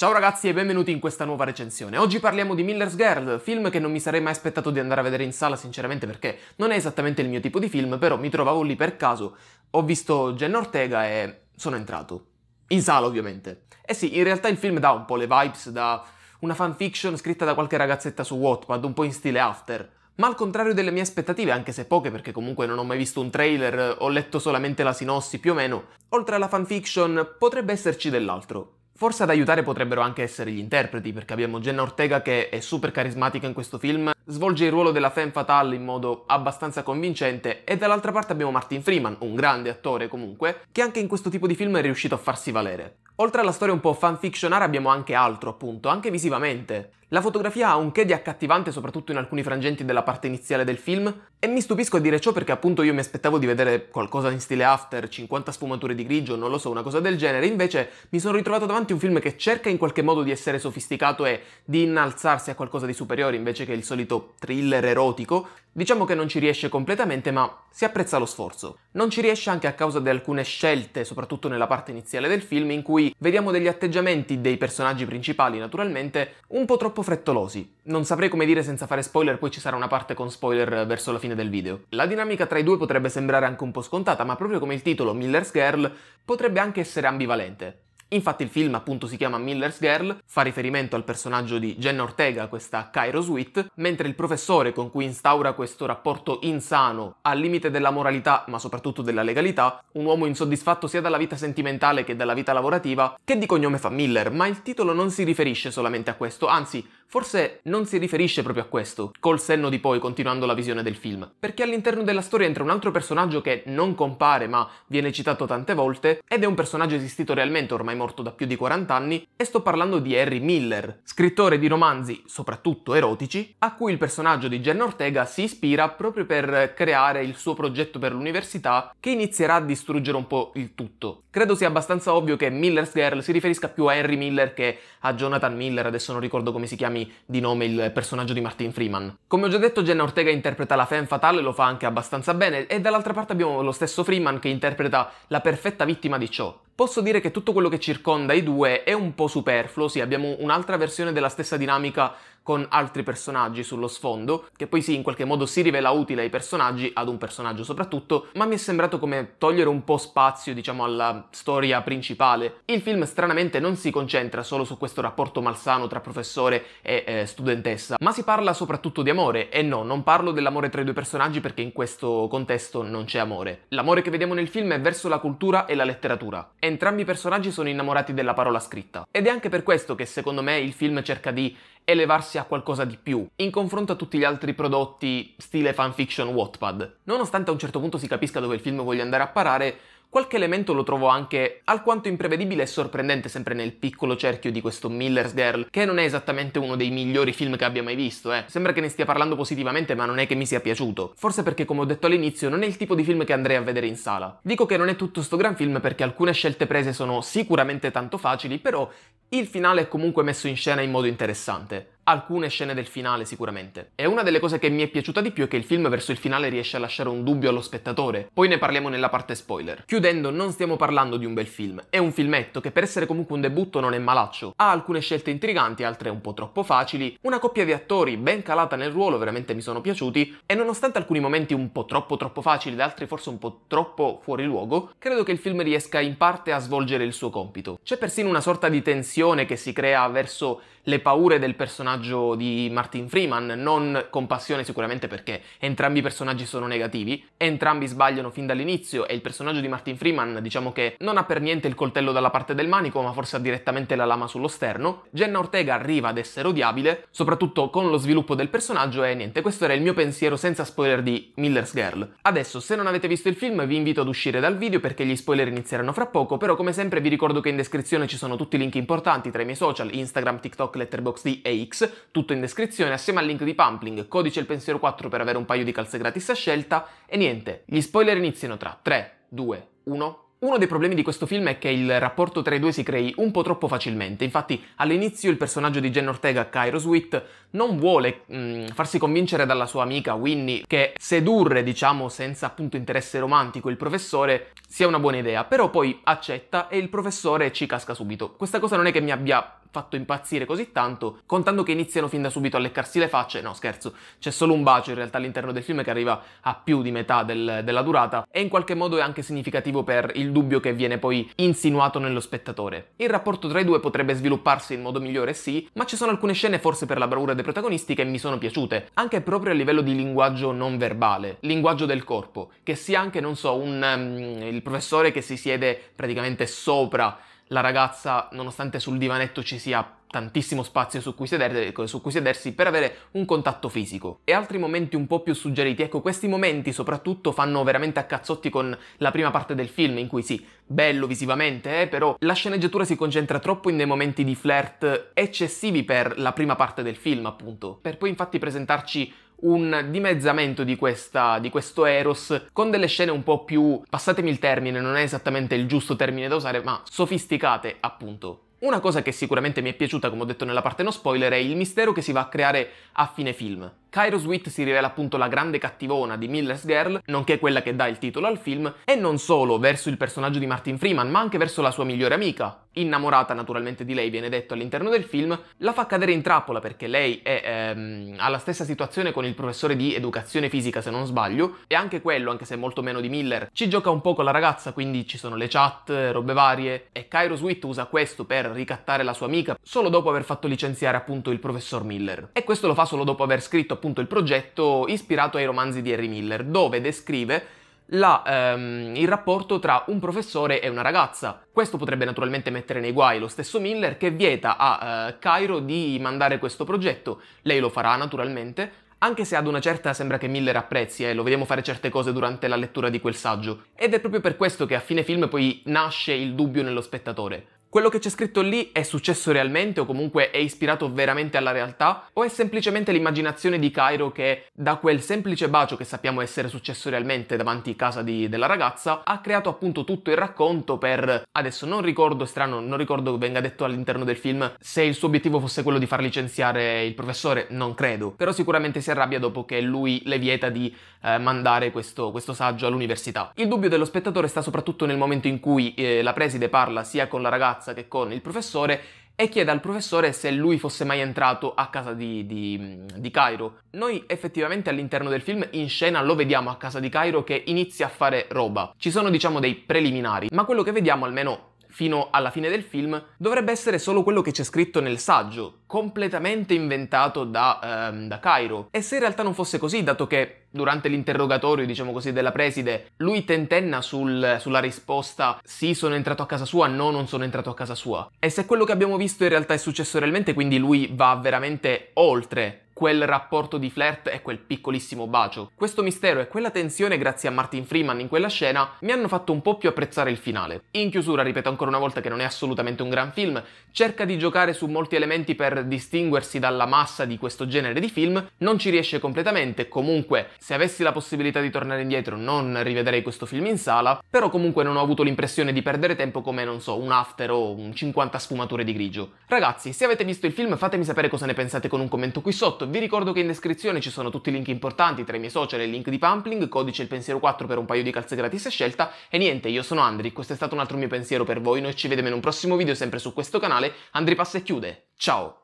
Ciao ragazzi e benvenuti in questa nuova recensione. Oggi parliamo di Miller's Girl, film che non mi sarei mai aspettato di andare a vedere in sala sinceramente perché non è esattamente il mio tipo di film, però mi trovavo lì per caso, ho visto Jen Ortega e sono entrato. In sala ovviamente. Eh sì, in realtà il film dà un po' le vibes da una fanfiction scritta da qualche ragazzetta su Wattpad, un po' in stile after. Ma al contrario delle mie aspettative, anche se poche perché comunque non ho mai visto un trailer, ho letto solamente la sinossi più o meno, oltre alla fanfiction potrebbe esserci dell'altro. Forse ad aiutare potrebbero anche essere gli interpreti, perché abbiamo Jenna Ortega che è super carismatica in questo film svolge il ruolo della femme fatale in modo abbastanza convincente e dall'altra parte abbiamo Martin Freeman, un grande attore comunque, che anche in questo tipo di film è riuscito a farsi valere. Oltre alla storia un po' fanfictionare abbiamo anche altro, appunto, anche visivamente. La fotografia ha un che di accattivante soprattutto in alcuni frangenti della parte iniziale del film e mi stupisco a dire ciò perché appunto io mi aspettavo di vedere qualcosa in stile after, 50 sfumature di grigio, non lo so, una cosa del genere, invece mi sono ritrovato davanti a un film che cerca in qualche modo di essere sofisticato e di innalzarsi a qualcosa di superiore invece che il solito thriller erotico, diciamo che non ci riesce completamente, ma si apprezza lo sforzo. Non ci riesce anche a causa di alcune scelte, soprattutto nella parte iniziale del film, in cui vediamo degli atteggiamenti dei personaggi principali, naturalmente, un po' troppo frettolosi. Non saprei come dire senza fare spoiler, poi ci sarà una parte con spoiler verso la fine del video. La dinamica tra i due potrebbe sembrare anche un po' scontata, ma proprio come il titolo, Miller's Girl, potrebbe anche essere ambivalente. Infatti il film appunto si chiama Miller's Girl, fa riferimento al personaggio di Jenna Ortega, questa Cairo Sweet, mentre il professore con cui instaura questo rapporto insano, al limite della moralità ma soprattutto della legalità, un uomo insoddisfatto sia dalla vita sentimentale che dalla vita lavorativa, che di cognome fa Miller, ma il titolo non si riferisce solamente a questo, anzi forse non si riferisce proprio a questo, col senno di poi continuando la visione del film, perché all'interno della storia entra un altro personaggio che non compare ma viene citato tante volte ed è un personaggio esistito realmente ormai morto da più di 40 anni e sto parlando di Harry Miller, scrittore di romanzi soprattutto erotici, a cui il personaggio di Jen Ortega si ispira proprio per creare il suo progetto per l'università che inizierà a distruggere un po' il tutto. Credo sia abbastanza ovvio che Miller's Girl si riferisca più a Harry Miller che a Jonathan Miller, adesso non ricordo come si chiami anni, di nome il personaggio di Martin Freeman. Come ho già detto, Jenna Ortega interpreta la femme fatale, e lo fa anche abbastanza bene, e dall'altra parte abbiamo lo stesso Freeman che interpreta la perfetta vittima di ciò. Posso dire che tutto quello che circonda i due è un po' superfluo, sì, abbiamo un'altra versione della stessa dinamica con altri personaggi sullo sfondo, che poi sì, in qualche modo si rivela utile ai personaggi, ad un personaggio soprattutto, ma mi è sembrato come togliere un po' spazio, diciamo, alla storia principale. Il film stranamente non si concentra solo su questo rapporto malsano tra professore e eh, studentessa, ma si parla soprattutto di amore, e no, non parlo dell'amore tra i due personaggi perché in questo contesto non c'è amore. L'amore che vediamo nel film è verso la cultura e la letteratura. E Entrambi i personaggi sono innamorati della parola scritta ed è anche per questo che secondo me il film cerca di elevarsi a qualcosa di più, in confronto a tutti gli altri prodotti stile fanfiction Wattpad. Nonostante a un certo punto si capisca dove il film voglia andare a parare, Qualche elemento lo trovo anche alquanto imprevedibile e sorprendente sempre nel piccolo cerchio di questo Miller's Girl, che non è esattamente uno dei migliori film che abbia mai visto, eh. Sembra che ne stia parlando positivamente, ma non è che mi sia piaciuto. Forse perché, come ho detto all'inizio, non è il tipo di film che andrei a vedere in sala. Dico che non è tutto sto gran film perché alcune scelte prese sono sicuramente tanto facili, però il finale è comunque messo in scena in modo interessante alcune scene del finale sicuramente. E una delle cose che mi è piaciuta di più è che il film verso il finale riesce a lasciare un dubbio allo spettatore, poi ne parliamo nella parte spoiler. Chiudendo, non stiamo parlando di un bel film, è un filmetto che per essere comunque un debutto non è malaccio, ha alcune scelte intriganti, altre un po' troppo facili, una coppia di attori ben calata nel ruolo, veramente mi sono piaciuti, e nonostante alcuni momenti un po' troppo troppo facili ed altri forse un po' troppo fuori luogo, credo che il film riesca in parte a svolgere il suo compito. C'è persino una sorta di tensione che si crea verso le paure del personaggio personaggio di Martin Freeman, non con passione sicuramente perché entrambi i personaggi sono negativi, entrambi sbagliano fin dall'inizio e il personaggio di Martin Freeman diciamo che non ha per niente il coltello dalla parte del manico ma forse ha direttamente la lama sullo sterno, Jenna Ortega arriva ad essere odiabile, soprattutto con lo sviluppo del personaggio e niente, questo era il mio pensiero senza spoiler di Miller's Girl. Adesso se non avete visto il film vi invito ad uscire dal video perché gli spoiler inizieranno fra poco, però come sempre vi ricordo che in descrizione ci sono tutti i link importanti tra i miei social, Instagram, TikTok, Letterboxd e X tutto in descrizione, assieme al link di Pumpling, codice il pensiero 4 per avere un paio di calze gratis a scelta, e niente, gli spoiler iniziano tra 3, 2, 1, uno dei problemi di questo film è che il rapporto tra i due si crei un po' troppo facilmente, infatti all'inizio il personaggio di Jen Ortega, Kairos Witt, non vuole mm, farsi convincere dalla sua amica Winnie che sedurre, diciamo, senza appunto interesse romantico il professore sia una buona idea, però poi accetta e il professore ci casca subito. Questa cosa non è che mi abbia fatto impazzire così tanto, contando che iniziano fin da subito a leccarsi le facce, no scherzo, c'è solo un bacio in realtà all'interno del film che arriva a più di metà del, della durata e in qualche modo è anche significativo per il dubbio che viene poi insinuato nello spettatore. Il rapporto tra i due potrebbe svilupparsi in modo migliore sì, ma ci sono alcune scene forse per la bravura dei protagonisti che mi sono piaciute, anche proprio a livello di linguaggio non verbale, linguaggio del corpo, che sia anche, non so, un, um, il professore che si siede praticamente sopra la ragazza, nonostante sul divanetto ci sia tantissimo spazio su cui, sedersi, eh, su cui, sedersi, per avere un contatto fisico. E altri momenti un po' più suggeriti, ecco questi momenti soprattutto fanno veramente a cazzotti con la prima parte del film in cui sì, bello visivamente, eh, però la sceneggiatura si concentra troppo in dei momenti di flirt eccessivi per la prima parte del film appunto, per poi infatti presentarci un dimezzamento di, questa, di, questo Eros con delle scene un po' più, passatemi il termine, non è esattamente il giusto termine da usare, ma sofisticate appunto. Una cosa che sicuramente mi è piaciuta, come ho detto nella parte no spoiler, è il mistero che si va a creare a fine film. Kairos Witt si rivela appunto la grande cattivona di Miller's Girl, nonché quella che dà il titolo al film, e non solo verso il personaggio di Martin Freeman, ma anche verso la sua migliore amica. Innamorata naturalmente di lei, viene detto all'interno del film, la fa cadere in trappola perché lei è, ehm, ha stessa situazione con il professore di educazione fisica, se non sbaglio, e anche quello, anche se molto meno di Miller, ci gioca un po' con la ragazza, quindi ci sono le chat, robe varie, e Kairos Witt usa questo per ricattare la sua amica, solo dopo aver fatto licenziare appunto il professor Miller. E questo lo fa solo dopo aver scritto appunto il progetto ispirato ai romanzi di Harry Miller, dove descrive la, ehm, il rapporto tra un professore e una ragazza. Questo potrebbe naturalmente mettere nei guai lo stesso Miller che vieta a eh, Cairo di mandare questo progetto. Lei lo farà naturalmente, anche se ad una certa sembra che Miller apprezzi, eh, lo vediamo fare certe cose durante la lettura di quel saggio. Ed è proprio per questo che a fine film poi nasce il dubbio nello spettatore. Quello che c'è scritto lì è successo realmente o comunque è ispirato veramente alla realtà? O è semplicemente l'immaginazione di Cairo che da quel semplice bacio che sappiamo essere successo realmente davanti a casa di, della ragazza ha creato appunto tutto il racconto per... Adesso non ricordo, strano, non ricordo che venga detto all'interno del film se il suo obiettivo fosse quello di far licenziare il professore, non credo. Però sicuramente si arrabbia dopo che lui le vieta di eh, mandare questo, questo, saggio all'università. Il dubbio dello spettatore sta soprattutto nel momento in cui eh, la preside parla sia con la ragazza ragazza che con il professore e chiede al professore se lui fosse mai entrato a casa di, di, di, Cairo. Noi effettivamente all'interno del film in scena lo vediamo a casa di Cairo che inizia a fare roba. Ci sono diciamo dei preliminari, ma quello che vediamo almeno fino alla fine del film, dovrebbe essere solo quello che c'è scritto nel saggio, completamente inventato da, ehm, da Cairo. E se in realtà non fosse così, dato che durante l'interrogatorio, diciamo così, della preside, lui tentenna sul, sulla risposta sì, sono entrato a casa sua, no, non sono entrato a casa sua. E se quello che abbiamo visto in realtà è successo realmente, quindi lui va veramente oltre quel rapporto di flirt e quel piccolissimo bacio. Questo mistero e quella tensione grazie a Martin Freeman in quella scena mi hanno fatto un po' più apprezzare il finale. In chiusura, ripeto ancora una volta che non è assolutamente un gran film, cerca di giocare su molti elementi per distinguersi dalla massa di questo genere di film, non ci riesce completamente, comunque se avessi la possibilità di tornare indietro non rivedrei questo film in sala, però comunque non ho avuto l'impressione di perdere tempo come, non so, un after o un 50 sfumature di grigio. Ragazzi, se avete visto il film fatemi sapere cosa ne pensate con un commento qui sotto, vi ricordo che in descrizione ci sono tutti i link importanti tra i miei social e il link di Pumpling, codice il pensiero 4 per un paio di calze gratis a scelta e niente, io sono Andri, questo è stato un altro mio pensiero per voi, noi ci vediamo in un prossimo video sempre su questo canale, Andri Passa e chiude, ciao!